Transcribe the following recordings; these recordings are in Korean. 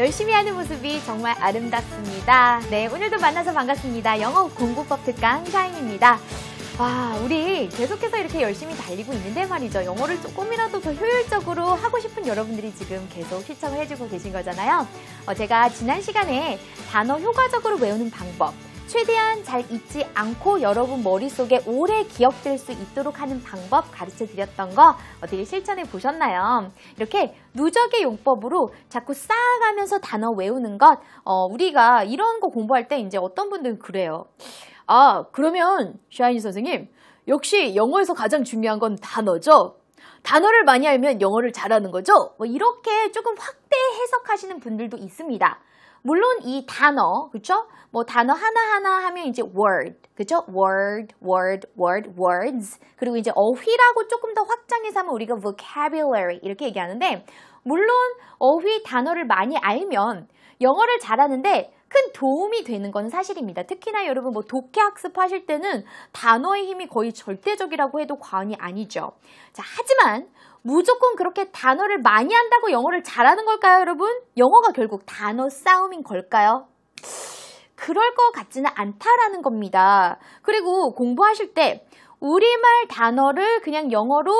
열심히 하는 모습이 정말 아름답습니다. 네, 오늘도 만나서 반갑습니다. 영어 공부법 특강 샤인입니다. 와, 우리 계속해서 이렇게 열심히 달리고 있는데 말이죠. 영어를 조금이라도 더 효율적으로 하고 싶은 여러분들이 지금 계속 시청을 해주고 계신 거잖아요. 어, 제가 지난 시간에 단어 효과적으로 외우는 방법, 최대한 잘 잊지 않고 여러분 머릿속에 오래 기억될 수 있도록 하는 방법 가르쳐 드렸던 거 어떻게 실천해 보셨나요? 이렇게 누적의 용법으로 자꾸 쌓아가면서 단어 외우는 것, 어, 우리가 이런 거 공부할 때 이제 어떤 분들은 그래요. 아, 그러면 샤이니 선생님, 역시 영어에서 가장 중요한 건 단어죠? 단어를 많이 알면 영어를 잘하는 거죠? 뭐 이렇게 조금 확대 해석하시는 분들도 있습니다. 물론 이 단어, 그쵸? 뭐 단어 하나하나 하면 이제 word, 그죠? word, word, word, words. 그리고 이제 어휘라고 조금 더 확장해서 하면 우리가 vocabulary 이렇게 얘기하는데 물론 어휘 단어를 많이 알면 영어를 잘하는데 큰 도움이 되는 건 사실입니다. 특히나 여러분 뭐 독해 학습하실 때는 단어의 힘이 거의 절대적이라고 해도 과언이 아니죠. 자, 하지만 무조건 그렇게 단어를 많이 한다고 영어를 잘하는 걸까요, 여러분? 영어가 결국 단어 싸움인 걸까요? 그럴 것 같지는 않다라는 겁니다. 그리고 공부하실 때 우리말 단어를 그냥 영어로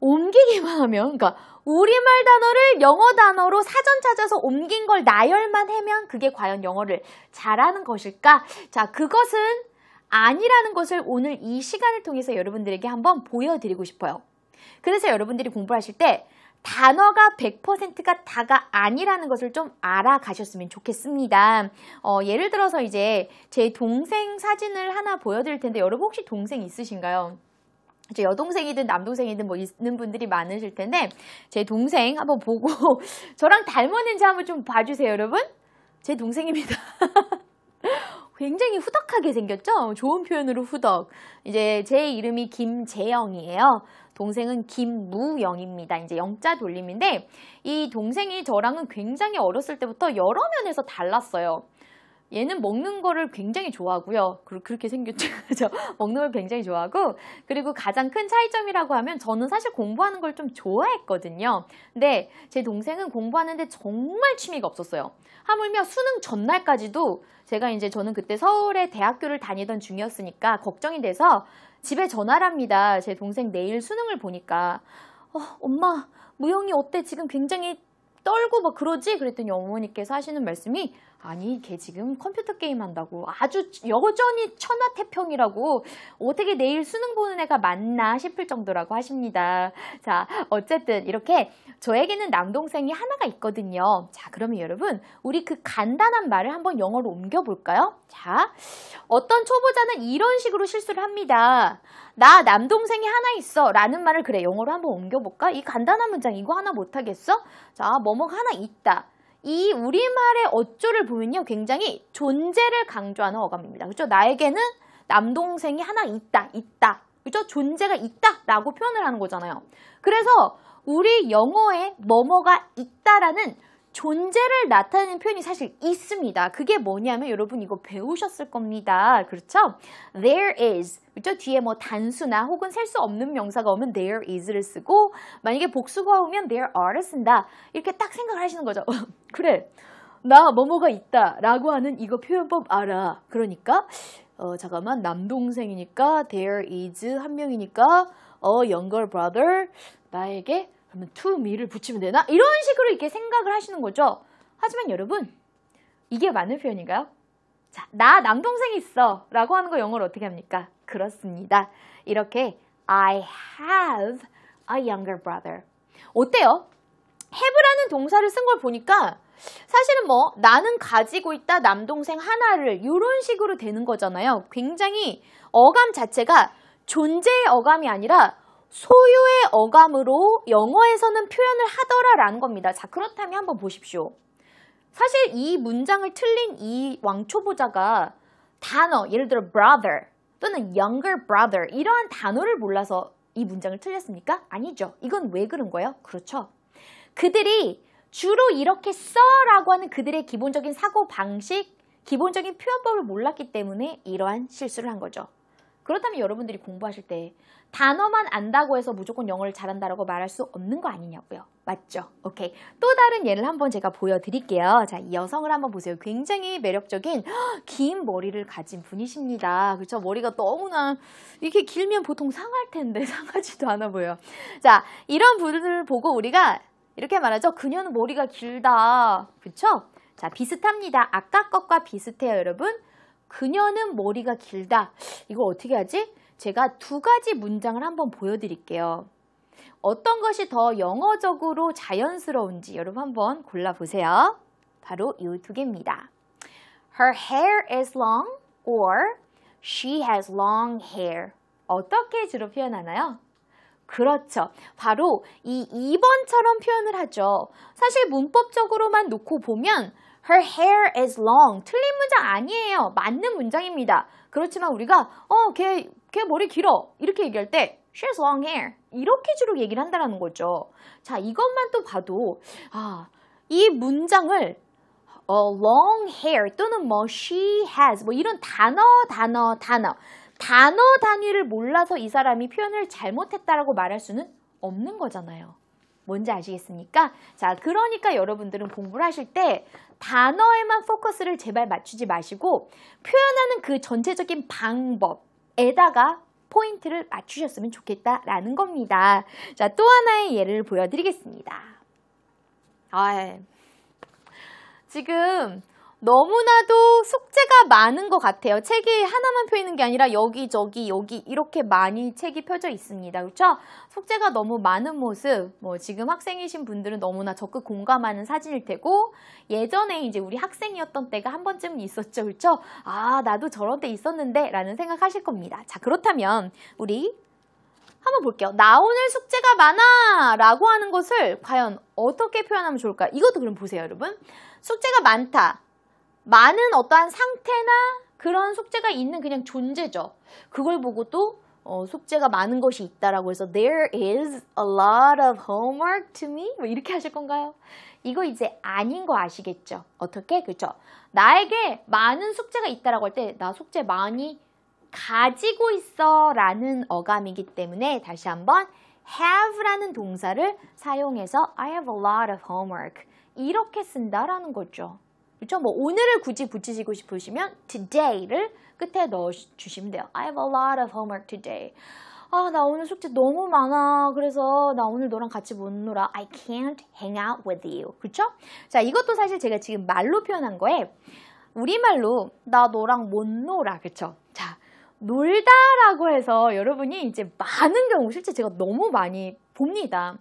옮기기만 하면, 그러니까 우리말 단어를 영어 단어로 사전 찾아서 옮긴 걸 나열만 하면 그게 과연 영어를 잘하는 것일까? 자, 그것은 아니라는 것을 오늘 이 시간을 통해서 여러분들에게 한번 보여드리고 싶어요. 그래서 여러분들이 공부하실 때 단어가 100%가 다가 아니라는 것을 좀 알아가셨으면 좋겠습니다. 어, 예를 들어서 이제 제 동생 사진을 하나 보여드릴 텐데 여러분 혹시 동생 있으신가요? 이제 여동생이든 남동생이든 뭐 있는 분들이 많으실 텐데 제 동생 한번 보고 저랑 닮았는지 한번 좀 봐주세요 여러분 제 동생입니다 굉장히 후덕하게 생겼죠? 좋은 표현으로 후덕. 이제 제 이름이 김재영이에요. 동생은 김무영입니다. 이제 영자 돌림인데 이 동생이 저랑은 굉장히 어렸을 때부터 여러 면에서 달랐어요. 얘는 먹는 거를 굉장히 좋아하고요. 그, 그렇게 생겼죠. 먹는 걸 굉장히 좋아하고 그리고 가장 큰 차이점이라고 하면 저는 사실 공부하는 걸 좀 좋아했거든요. 근데 제 동생은 공부하는데 정말 취미가 없었어요. 하물며 수능 전날까지도 제가 이제 저는 그때 서울에 대학교를 다니던 중이었으니까 걱정이 돼서 집에 전화를 합니다. 제 동생 내일 수능을 보니까 어, 엄마 무영이 어때? 지금 굉장히 떨고 막 그러지? 그랬더니 어머니께서 하시는 말씀이 아니 걔 지금 컴퓨터 게임 한다고 아주 여전히 천하태평이라고 어떻게 내일 수능 보는 애가 맞나 싶을 정도라고 하십니다. 자 어쨌든 이렇게 저에게는 남동생이 하나가 있거든요. 자 그러면 여러분 우리 그 간단한 말을 한번 영어로 옮겨볼까요? 자 어떤 초보자는 이런 식으로 실수를 합니다. 나 남동생이 하나 있어 라는 말을 그래 영어로 한번 옮겨볼까? 이 간단한 문장 이거 하나 못하겠어? 자 뭐뭐 가 하나 있다. 이 우리말의 어조를 보면요. 굉장히 존재를 강조하는 어감입니다. 그렇죠? 나에게는 남동생이 하나 있다. 있다. 그렇죠? 존재가 있다라고 표현을 하는 거잖아요. 그래서 우리 영어에 뭐뭐가 있다라는 존재를 나타내는 표현이 사실 있습니다. 그게 뭐냐면 여러분 이거 배우셨을 겁니다. 그렇죠? There is 그렇죠? 뒤에 뭐 단수나 혹은 셀 수 없는 명사가 오면 there is를 쓰고 만약에 복수가 오면 there are를 쓴다. 이렇게 딱 생각을 하시는 거죠. 그래 나 뭐뭐가 있다 라고 하는 이거 표현법 알아. 그러니까 어 잠깐만 남동생이니까 there is 한 명이니까 어 younger brother 나에게 그러면 to me를 붙이면 되나? 이런 식으로 이렇게 생각을 하시는 거죠. 하지만 여러분, 이게 맞는 표현인가요? 자, 나 남동생이 있어 라고 하는 거 영어로 어떻게 합니까? 그렇습니다. 이렇게 I have a younger brother. 어때요? have라는 동사를 쓴 걸 보니까 사실은 뭐 나는 가지고 있다 남동생 하나를 이런 식으로 되는 거잖아요. 굉장히 어감 자체가 존재의 어감이 아니라 소유의 어감으로 영어에서는 표현을 하더라라는 겁니다. 자, 그렇다면 한번 보십시오. 사실 이 문장을 틀린 이 왕초보자가 단어, 예를 들어 brother 또는 younger brother 이러한 단어를 몰라서 이 문장을 틀렸습니까? 아니죠. 이건 왜 그런 거예요? 그렇죠. 그들이 주로 이렇게 써라고 하는 그들의 기본적인 사고 방식, 기본적인 표현법을 몰랐기 때문에 이러한 실수를 한 거죠. 그렇다면 여러분들이 공부하실 때 단어만 안다고 해서 무조건 영어를 잘한다라고 말할 수 없는 거 아니냐고요. 맞죠? 오케이. 또 다른 예를 한번 제가 보여드릴게요. 자, 이 여성을 한번 보세요. 굉장히 매력적인 긴 머리를 가진 분이십니다. 그렇죠? 머리가 너무나 이렇게 길면 보통 상할 텐데 상하지도 않아 보여. 자, 이런 분을 보고 우리가 이렇게 말하죠. 그녀는 머리가 길다. 그렇죠? 자, 비슷합니다. 아까 것과 비슷해요, 여러분. 그녀는 머리가 길다. 이거 어떻게 하지? 제가 두 가지 문장을 한번 보여드릴게요. 어떤 것이 더 영어적으로 자연스러운지 여러분 한번 골라보세요. 바로 이 두 개입니다. Her hair is long or she has long hair. 어떻게 주로 표현하나요? 그렇죠. 바로 이 2번처럼 표현을 하죠. 사실 문법적으로만 놓고 보면 Her hair is long. 틀린 문장 아니에요. 맞는 문장입니다. 그렇지만 우리가 어, 걔, 걔 머리 길어. 이렇게 얘기할 때 she has long hair. 이렇게 주로 얘기를 한다는 거죠. 자, 이것만 또 봐도 아, 이 문장을 어, long hair 또는 뭐 she has 뭐 이런 단어 단어 단어 단어 단위를 몰라서 이 사람이 표현을 잘못했다라고 말할 수는 없는 거잖아요. 뭔지 아시겠습니까? 자, 그러니까 여러분들은 공부를 하실 때 단어에만 포커스를 제발 맞추지 마시고 표현하는 그 전체적인 방법에다가 포인트를 맞추셨으면 좋겠다라는 겁니다. 자, 또 하나의 예를 보여드리겠습니다. 아, 예. 지금 너무나도 숙제가 많은 것 같아요. 책이 하나만 펴 있는 게 아니라 여기저기 여기 이렇게 많이 책이 펴져 있습니다. 그렇죠? 숙제가 너무 많은 모습, 뭐 지금 학생이신 분들은 너무나 적극 공감하는 사진일 테고 예전에 이제 우리 학생이었던 때가 한 번쯤 있었죠. 그렇죠? 아, 나도 저런 때 있었는데 라는 생각하실 겁니다. 자, 그렇다면 우리 한번 볼게요. 나 오늘 숙제가 많아! 라고 하는 것을 과연 어떻게 표현하면 좋을까 이것도 그럼 보세요, 여러분. 숙제가 많다. 많은 어떠한 상태나 그런 숙제가 있는 그냥 존재죠. 그걸 보고 도 어, 숙제가 많은 것이 있다라고 해서 there is a lot of homework to me 뭐 이렇게 하실 건가요? 이거 이제 아닌 거 아시겠죠? 어떻게? 그렇죠? 나에게 많은 숙제가 있다라고 할 때 나 숙제 많이 가지고 있어 라는 어감이기 때문에 다시 한번 have라는 동사를 사용해서 I have a lot of homework 이렇게 쓴다라는 거죠. 그렇죠? 뭐 오늘을 굳이 붙이시고 싶으시면 today를 끝에 넣어주시면 돼요. I have a lot of homework today. 아, 나 오늘 숙제 너무 많아. 그래서 나 오늘 너랑 같이 못 놀아. I can't hang out with you. 그렇죠 자, 이것도 사실 제가 지금 말로 표현한 거에 우리말로 나 너랑 못 놀아. 그렇죠 자, 놀다라고 해서 여러분이 이제 많은 경우 실제 제가 너무 많이 봅니다.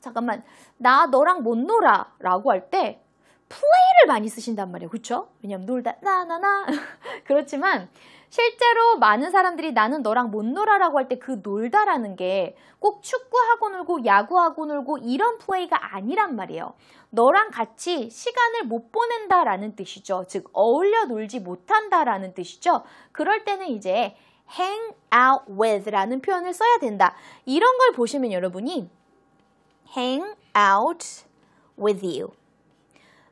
잠깐만, 나 너랑 못 놀아 라고 할때 플레이를 많이 쓰신단 말이에요. 그렇죠? 왜냐면 놀다 나나나 그렇지만 실제로 많은 사람들이 나는 너랑 못 놀아라고 할 때 그 놀다라는 게 꼭 축구하고 놀고 야구하고 놀고 이런 플레이가 아니란 말이에요. 너랑 같이 시간을 못 보낸다라는 뜻이죠. 즉 어울려 놀지 못한다라는 뜻이죠. 그럴 때는 이제 hang out with라는 표현을 써야 된다. 이런 걸 보시면 여러분이 hang out with you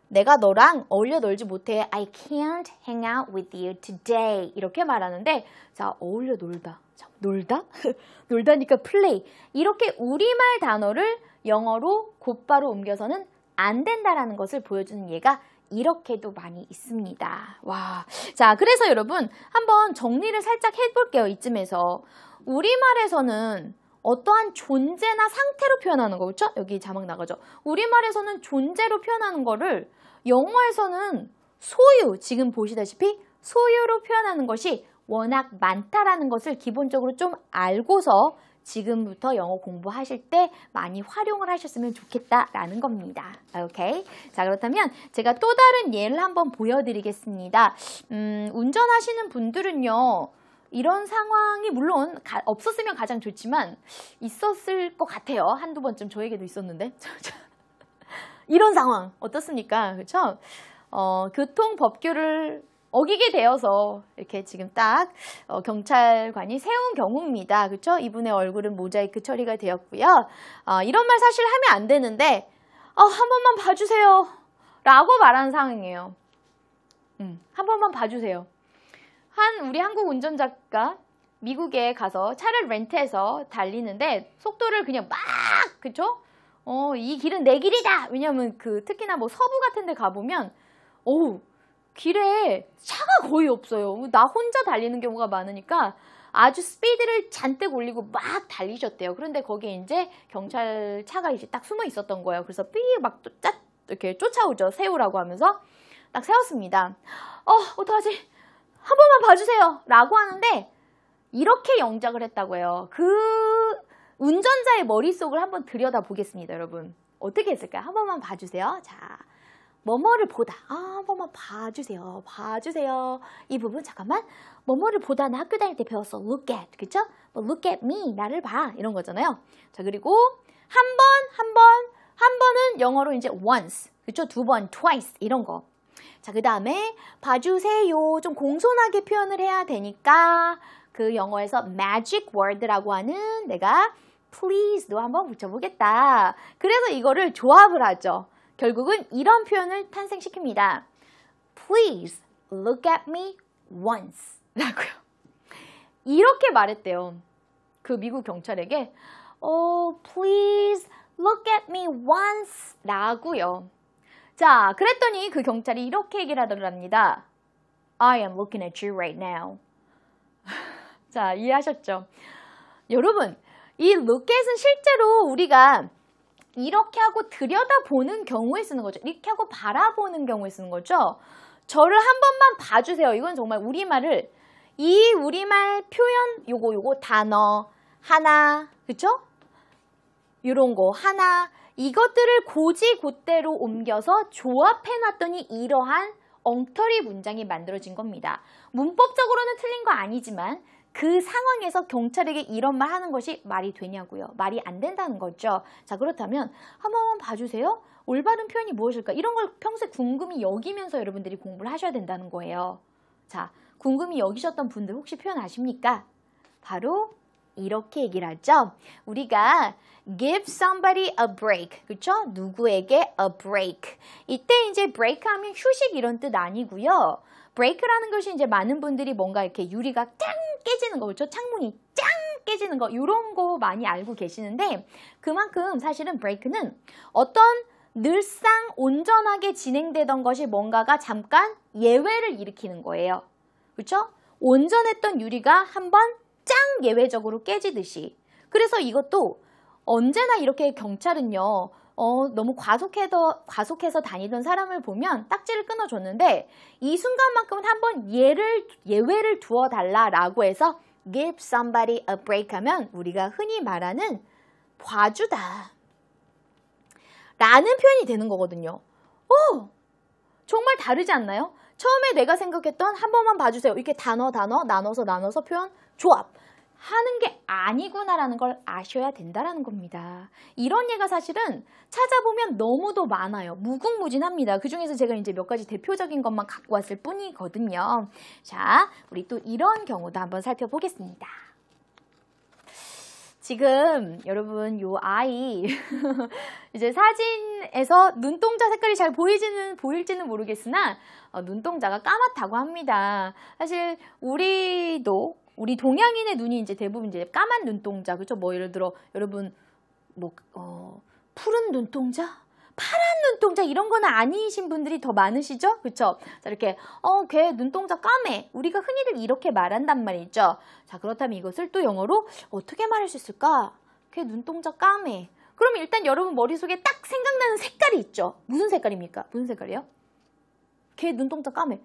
내가 너랑 어울려 놀지 못해. I can't hang out with you today. 이렇게 말하는데 자, 어울려 놀다. 자, 놀다? 놀다니까 play. 이렇게 우리말 단어를 영어로 곧바로 옮겨서는 안 된다라는 것을 보여주는 예가 이렇게도 많이 있습니다. 와. 자, 그래서 여러분 한번 정리를 살짝 해볼게요. 이쯤에서. 우리말에서는 어떠한 존재나 상태로 표현하는 거 그렇죠? 여기 자막 나가죠. 우리말에서는 존재로 표현하는 거를 영어에서는 소유, 지금 보시다시피 소유로 표현하는 것이 워낙 많다라는 것을 기본적으로 좀 알고서 지금부터 영어 공부하실 때 많이 활용을 하셨으면 좋겠다라는 겁니다. 오케이. 자, 그렇다면 제가 또 다른 예를 한번 보여드리겠습니다. 음, 운전하시는 분들은요. 이런 상황이 물론 가, 없었으면 가장 좋지만 있었을 것 같아요. 한두 번쯤 저에게도 있었는데. 이런 상황 어떻습니까? 그렇죠? 어, 교통 법규를 어기게 되어서 이렇게 지금 딱 어, 경찰관이 세운 경우입니다. 그렇죠? 이분의 얼굴은 모자이크 처리가 되었고요. 어, 이런 말 사실 하면 안 되는데 어, 한 번만 봐주세요 라고 말한 상황이에요. 음, 한 번만 봐주세요. 한 우리 한국 운전자가 미국에 가서 차를 렌트해서 달리는데 속도를 그냥 막 그쵸? 어, 이 길은 내 길이다. 왜냐면 그 특히나 뭐 서부 같은 데 가보면 어 길에 차가 거의 없어요. 나 혼자 달리는 경우가 많으니까 아주 스피드를 잔뜩 올리고 막 달리셨대요. 그런데 거기에 이제 경찰차가 이제 딱 숨어 있었던 거예요. 그래서 삐막 쫓 이렇게 쫓아오죠. 세우라고 하면서 딱 세웠습니다. 어, 어떡하지? 한 번만 봐주세요. 라고 하는데 이렇게 영작을 했다고 해요. 그 운전자의 머릿속을 한번 들여다보겠습니다. 여러분. 어떻게 했을까요? 한 번만 봐주세요. 자, 뭐뭐를 보다. 아, 한 번만 봐주세요. 봐주세요. 이 부분 잠깐만. 뭐뭐를 보다. 나 학교 다닐 때 배웠어. Look at. 그쵸? 뭐, look at me. 나를 봐. 이런 거잖아요. 자, 그리고 한 번, 한 번, 한 번은 영어로 이제 once. 그쵸? 두 번, twice. 이런 거. 자, 그 다음에 봐주세요. 좀 공손하게 표현을 해야 되니까 그 영어에서 magic word라고 하는 내가 please도 한번 붙여보겠다. 그래서 이거를 조합을 하죠. 결국은 이런 표현을 탄생시킵니다. Please look at me once 라고요. 이렇게 말했대요. 그 미국 경찰에게 oh, please look at me once 라고요. 자, 그랬더니 그 경찰이 이렇게 얘기를 하더랍니다. I am looking at you right now. 자, 이해하셨죠? 여러분, 이 look at은 실제로 우리가 이렇게 하고 들여다보는 경우에 쓰는 거죠. 이렇게 하고 바라보는 경우에 쓰는 거죠. 저를 한 번만 봐주세요. 이건 정말 우리말을 이 우리말 표현 요거 요거 단어 하나 그쵸? 요런 거 하나 이것들을 고지고대로 옮겨서 조합해놨더니 이러한 엉터리 문장이 만들어진 겁니다. 문법적으로는 틀린 거 아니지만 그 상황에서 경찰에게 이런 말 하는 것이 말이 되냐고요. 말이 안 된다는 거죠. 자 그렇다면 한번 봐주세요. 올바른 표현이 무엇일까? 이런 걸 평소에 궁금히 여기면서 여러분들이 공부를 하셔야 된다는 거예요. 자 궁금히 여기셨던 분들 혹시 표현 아십니까? 바로 이렇게 얘기를 하죠. 우리가 give somebody a break. 그쵸? 누구에게 a break. 이때 이제 break 하면 휴식 이런 뜻 아니고요. break라는 것이 이제 많은 분들이 뭔가 이렇게 유리가 짱 깨지는 거, 그렇죠? 창문이 짱 깨지는 거, 이런 거 많이 알고 계시는데 그만큼 사실은 break는 어떤 늘상 온전하게 진행되던 것이 뭔가가 잠깐 예외를 일으키는 거예요. 그렇죠? 온전했던 유리가 한번 짱 예외적으로 깨지듯이 그래서 이것도 언제나 이렇게 경찰은요 어, 너무 과속해서, 과속해서 다니던 사람을 보면 딱지를 끊어줬는데 이 순간만큼은 한번 예를, 예외를 두어 달라라고 해서 give somebody a break 하면 우리가 흔히 말하는 봐주다 라는 표현이 되는 거거든요. 오! 어, 정말 다르지 않나요? 처음에 내가 생각했던 한 번만 봐주세요. 이렇게 단어 단어 나눠서 나눠서 표현 조합 하는 게 아니구나라는 걸 아셔야 된다라는 겁니다. 이런 예가 사실은 찾아보면 너무도 많아요. 무궁무진합니다. 그 중에서 제가 이제 몇 가지 대표적인 것만 갖고 왔을 뿐이거든요. 자, 우리 또 이런 경우도 한번 살펴보겠습니다. 지금 여러분 요 아이 이제 사진에서 눈동자 색깔이 잘 보이지는 보일지는 모르겠으나 어, 눈동자가 까맣다고 합니다. 사실 우리도 우리 동양인의 눈이 이제 대부분 이제 까만 눈동자 그렇죠? 뭐 예를 들어 여러분 뭐 어, 푸른 눈동자 파란 눈동자 이런 거는 아니신 분들이 더 많으시죠? 그렇죠? 자 이렇게 어걔 눈동자 까매 우리가 흔히들 이렇게 말한단 말이죠. 자 그렇다면 이것을 또 영어로 어떻게 말할 수 있을까? 걔 눈동자 까매 그럼 일단 여러분 머릿속에 딱 생각나는 색깔이 있죠? 무슨 색깔입니까? 무슨 색깔이요? 걔 눈동자 까매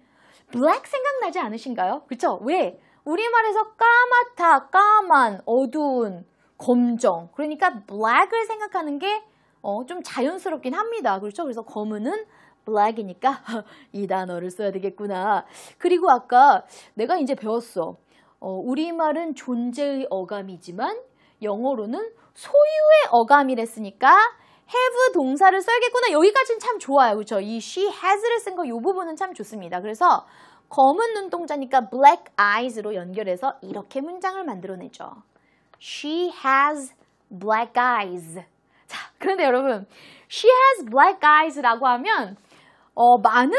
블랙 생각나지 않으신가요? 그렇죠? 왜? 우리말에서 까맣다, 까만, 어두운, 검정. 그러니까 black을 생각하는 게 어, 좀 자연스럽긴 합니다. 그렇죠? 그래서 검은은 black이니까 이 단어를 써야 되겠구나. 그리고 아까 내가 이제 배웠어. 어, 우리말은 존재의 어감이지만 영어로는 소유의 어감이랬으니까 have 동사를 써야겠구나. 여기까지는 참 좋아요. 그렇죠? 이 she has를 쓴거이 부분은 참 좋습니다. 그래서 검은 눈동자니까 black eyes로 연결해서 이렇게 문장을 만들어내죠. She has black eyes. 자, 그런데 여러분, she has black eyes라고 하면 어, 많은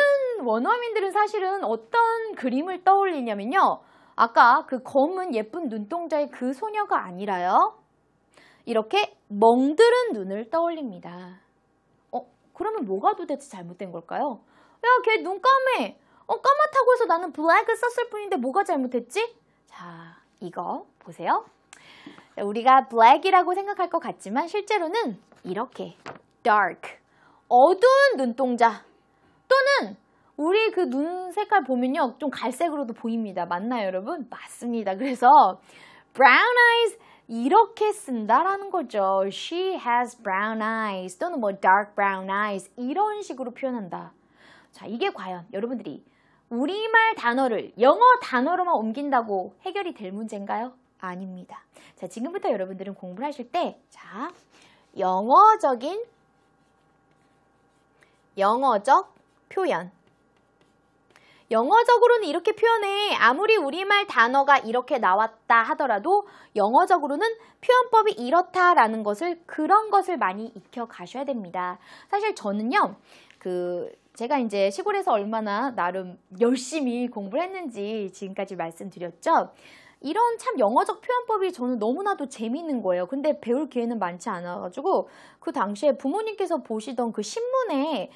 원어민들은 사실은 어떤 그림을 떠올리냐면요. 아까 그 검은 예쁜 눈동자의 그 소녀가 아니라요. 이렇게 멍들은 눈을 떠올립니다. 어, 그러면 뭐가 도대체 잘못된 걸까요? 야, 걔눈 까매. 어, 까맣다고 해서 나는 블랙을 썼을 뿐인데 뭐가 잘못했지? 자, 이거 보세요. 우리가 블랙이라고 생각할 것 같지만 실제로는 이렇게 dark, 어두운 눈동자 또는 우리 그 눈 색깔 보면요. 좀 갈색으로도 보입니다. 맞나요, 여러분? 맞습니다. 그래서 brown eyes 이렇게 쓴다라는 거죠. She has brown eyes 또는 뭐 dark brown eyes 이런 식으로 표현한다. 자, 이게 과연 여러분들이 우리말 단어를 영어 단어로만 옮긴다고 해결이 될 문제인가요? 아닙니다. 자, 지금부터 여러분들은 공부를 하실 때, 자, 영어적인, 영어적 표현. 영어적으로는 이렇게 표현해. 아무리 우리말 단어가 이렇게 나왔다 하더라도 영어적으로는 표현법이 이렇다라는 것을 그런 것을 많이 익혀 가셔야 됩니다. 사실 저는요. 그 제가 이제 시골에서 얼마나 나름 열심히 공부를 했는지 지금까지 말씀드렸죠. 이런 참 영어적 표현법이 저는 너무나도 재밌는 거예요. 근데 배울 기회는 많지 않아가지고 그 당시에 부모님께서 보시던 그 신문에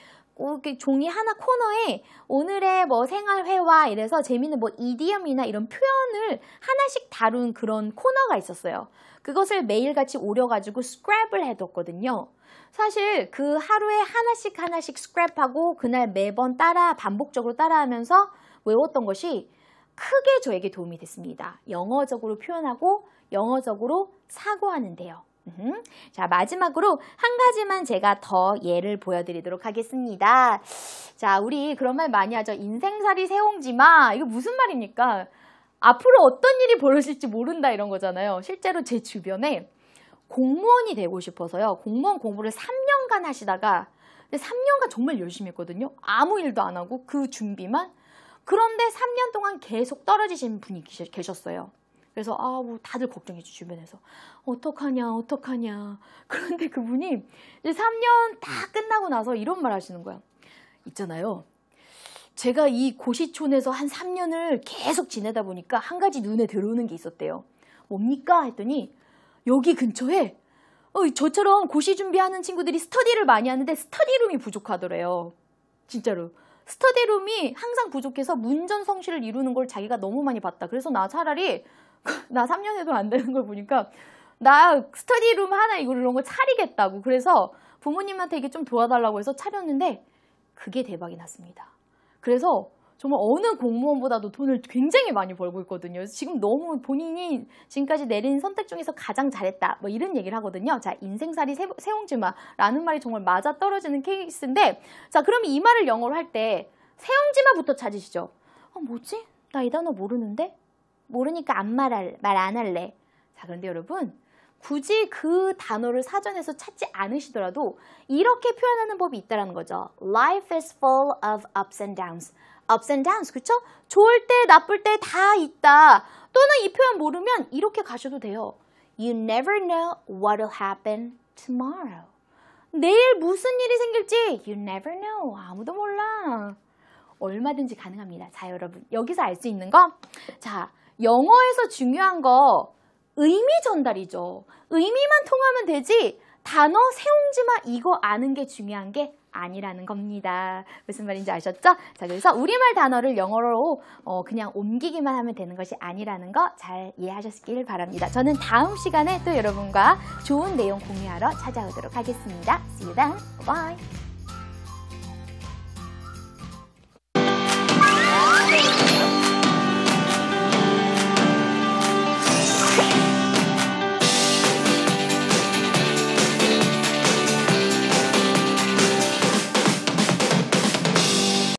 종이 하나 코너에 오늘의 뭐 생활회화 이래서 재밌는뭐 이디엄이나 이런 표현을 하나씩 다룬 그런 코너가 있었어요. 그것을 매일같이 오려가지고 스크랩을 해뒀거든요. 사실 그 하루에 하나씩 하나씩 스크랩하고 그날 매번 따라 반복적으로 따라하면서 외웠던 것이 크게 저에게 도움이 됐습니다. 영어적으로 표현하고 영어적으로 사고하는데요. 자 마지막으로 한 가지만 제가 더 예를 보여드리도록 하겠습니다. 자 우리 그런 말 많이 하죠. 인생살이 세옹지마 이거 무슨 말입니까? 앞으로 어떤 일이 벌어질지 모른다 이런 거잖아요. 실제로 제 주변에 공무원이 되고 싶어서요. 공무원 공부를 3년간 하시다가 3년간 정말 열심히 했거든요. 아무 일도 안 하고 그 준비만. 그런데 3년 동안 계속 떨어지신 분이 계셨어요. 그래서 아우 뭐 다들 걱정했죠 주변에서 어떡하냐 어떡하냐 그런데 그분이 이제 3년 다 끝나고 나서 이런 말 하시는 거야 있잖아요 제가 이 고시촌에서 한 3년을 계속 지내다 보니까 한 가지 눈에 들어오는 게 있었대요 뭡니까 했더니 여기 근처에 어, 저처럼 고시 준비하는 친구들이 스터디를 많이 하는데 스터디룸이 부족하더래요. 진짜로. 스터디룸이 항상 부족해서 문전 성시를 이루는 걸 자기가 너무 많이 봤다. 그래서 나 차라리 나 3년 해도 안 되는 걸 보니까 나 스터디룸 하나 이거 이런 거 차리겠다고. 그래서 부모님한테 이게 좀 도와달라고 해서 차렸는데 그게 대박이 났습니다. 그래서 정말 어느 공무원보다도 돈을 굉장히 많이 벌고 있거든요. 지금 너무 본인이 지금까지 내린 선택 중에서 가장 잘했다. 뭐 이런 얘기를 하거든요. 자, 인생살이 세, 세옹지마라는 말이 정말 맞아떨어지는 케이스인데 자, 그럼 이 말을 영어로 할 때 세옹지마부터 찾으시죠. 어, 뭐지? 나 이 단어 모르는데? 모르니까 안 말할, 말 안 할래. 자, 그런데 여러분 굳이 그 단어를 사전에서 찾지 않으시더라도 이렇게 표현하는 법이 있다는 거죠. Life is full of ups and downs. ups and downs, 그쵸? 좋을 때, 나쁠 때 다 있다. 또는 이 표현 모르면 이렇게 가셔도 돼요. You never know what will happen tomorrow. 내일 무슨 일이 생길지 you never know. 아무도 몰라. 얼마든지 가능합니다. 자, 여러분. 여기서 알 수 있는 거. 자, 영어에서 중요한 거 의미 전달이죠. 의미만 통하면 되지 단어 세옹지마 이거 아는 게 중요한 게 아니라는 겁니다. 무슨 말인지 아셨죠? 자, 그래서 우리말 단어를 영어로 어, 그냥 옮기기만 하면 되는 것이 아니라는 거 잘 이해하셨길 바랍니다. 저는 다음 시간에 또 여러분과 좋은 내용 공유하러 찾아오도록 하겠습니다. See you then. Bye.